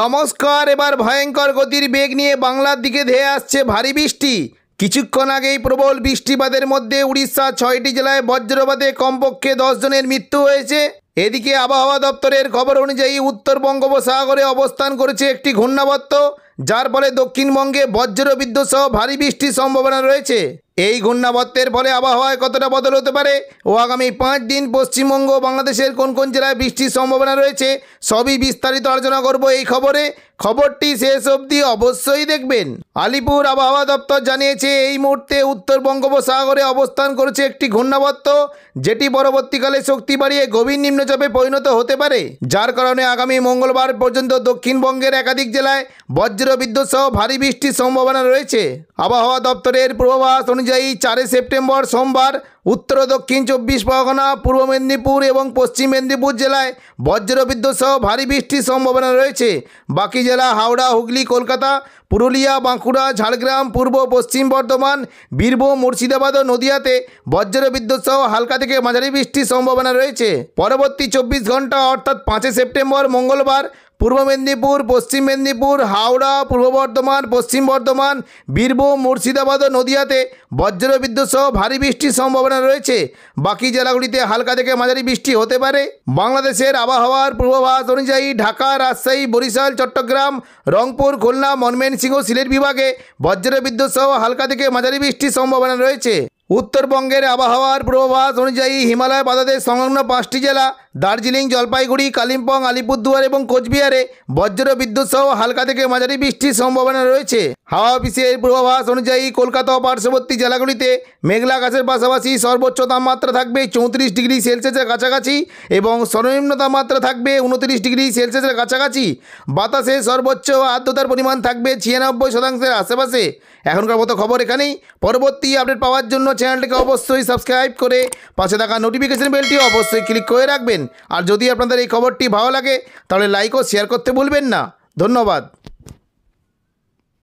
নমস্কার এবার ভয়ঙ্কর গতির বেগ নিয়ে বাংলার দিকে ধেয়ে আসছে ভারী বৃষ্টি কিছুক্ষণ আগেই প্রবল বৃষ্টিপাতের মধ্যে উড়িষ্যা ছয়টি জেলায় বজ্রপাতে কমপক্ষে জনের মৃত্যু হয়েছে এদিকে আবহাওয়া দপ্তরের খবর অনুযায়ী উত্তর বঙ্গোপসাগরে অবস্থান করেছে একটি ঘূর্ণাবর্ত যার ফলে দক্ষিণবঙ্গে বজ্রবিদ্যুৎ সহ ভারী বৃষ্টির সম্ভাবনা রয়েছে এই ঘূর্ণাবর্তের ফলে আবহাওয়ায় কতটা বদল হতে পারে ও আগামী পাঁচ দিন পশ্চিমবঙ্গ বাংলাদেশের কোন কোন জেলায় বৃষ্টির সম্ভাবনা রয়েছে সবই বিস্তারিত আলোচনা করব এই খবরে খবরটি শেষ অবধি অবশ্যই দেখবেন আলিপুর আবহাওয়া দপ্তর জানিয়েছে এই মুহূর্তে উত্তর বঙ্গোপসাগরে অবস্থান করেছে একটি ঘূর্ণাবর্ত যেটি পরবর্তীকালে শক্তি বাড়িয়ে গভীর নিম্নচাপে পরিণত হতে পারে যার কারণে আগামী মঙ্গলবার পর্যন্ত দক্ষিণবঙ্গের একাধিক জেলায় বজ্র বিদ্যুৎ সহ ভারী বৃষ্টির সম্ভাবনা রয়েছে আবহাওয়া দপ্তরের পূর্বাভাস অনুযায়ী চারে সেপ্টেম্বর সোমবার উত্তর দক্ষিণ চব্বিশ পরগনা পূর্ব মেদিনীপুর এবং পশ্চিম মেদিনীপুর জেলায় বিদ্যুৎ সহ ভারী বৃষ্টির সম্ভাবনা রয়েছে বাকি জেলা হাওড়া হুগলি কলকাতা পুরুলিয়া বাঁকুড়া ঝাড়গ্রাম পূর্ব পশ্চিম বর্ধমান বীরভূম মুর্শিদাবাদ ও নদিয়াতে বিদ্যুৎ সহ হালকা থেকে মাঝারি বৃষ্টির সম্ভাবনা রয়েছে পরবর্তী চব্বিশ ঘন্টা অর্থাৎ পাঁচই সেপ্টেম্বর মঙ্গলবার পূর্ব মেদিনীপুর পশ্চিম মেদিনীপুর হাওড়া পূর্ব বর্ধমান পশ্চিম বর্ধমান বীরভূম মুর্শিদাবাদ ও নদিয়াতে বজ্রবিদ্যুৎ সহ ভারী বৃষ্টির সম্ভাবনা রয়েছে বাকি জেলাগুলিতে হালকা থেকে মাঝারি বৃষ্টি হতে পারে বাংলাদেশের আবহাওয়ার পূর্বাভাস অনুযায়ী ঢাকা রাজশাহী বরিশাল চট্টগ্রাম রংপুর খুলনা মনমেনসিংহ সিলেট বিভাগে বজ্র বিদ্যুৎ সহ হালকা থেকে মাঝারি বৃষ্টির সম্ভাবনা রয়েছে উত্তরবঙ্গের আবহাওয়ার পূর্বাভাস অনুযায়ী হিমালয় পাদদের সংলগ্ন পাঁচটি জেলা দার্জিলিং জলপাইগুড়ি কালিম্পং আলিপুরদুয়ার এবং কোচবিহারে বজ্র বিদ্যুৎ সহ হালকা থেকে মাঝারি বৃষ্টির সম্ভাবনা রয়েছে হাওয়া অফিসের পূর্বাভাস অনুযায়ী কলকাতা ও পার্শ্ববর্তী জেলাগুলিতে মেঘলা আকাশের পাশাপাশি সর্বোচ্চ তাপমাত্রা থাকবে চৌত্রিশ ডিগ্রি সেলসিয়াসের কাছাকাছি এবং সর্বনিম্ন তাপমাত্রা থাকবে উনত্রিশ ডিগ্রি সেলসিয়াসের কাছাকাছি বাতাসে সর্বোচ্চ আর্দ্রতার পরিমাণ থাকবে ছিয়ানব্বই শতাংশের আশেপাশে এখনকার মতো খবর এখানেই পরবর্তী আপডেট পাওয়ার জন্য চ্যানেলটিকে অবশ্যই সাবস্ক্রাইব করে পাশে থাকা নোটিফিকেশন বেলটি অবশ্যই ক্লিক করে রাখবেন আর যদি আপনাদের এই খবরটি ভালো লাগে তাহলে লাইক ও শেয়ার করতে ভুলবেন না ধন্যবাদ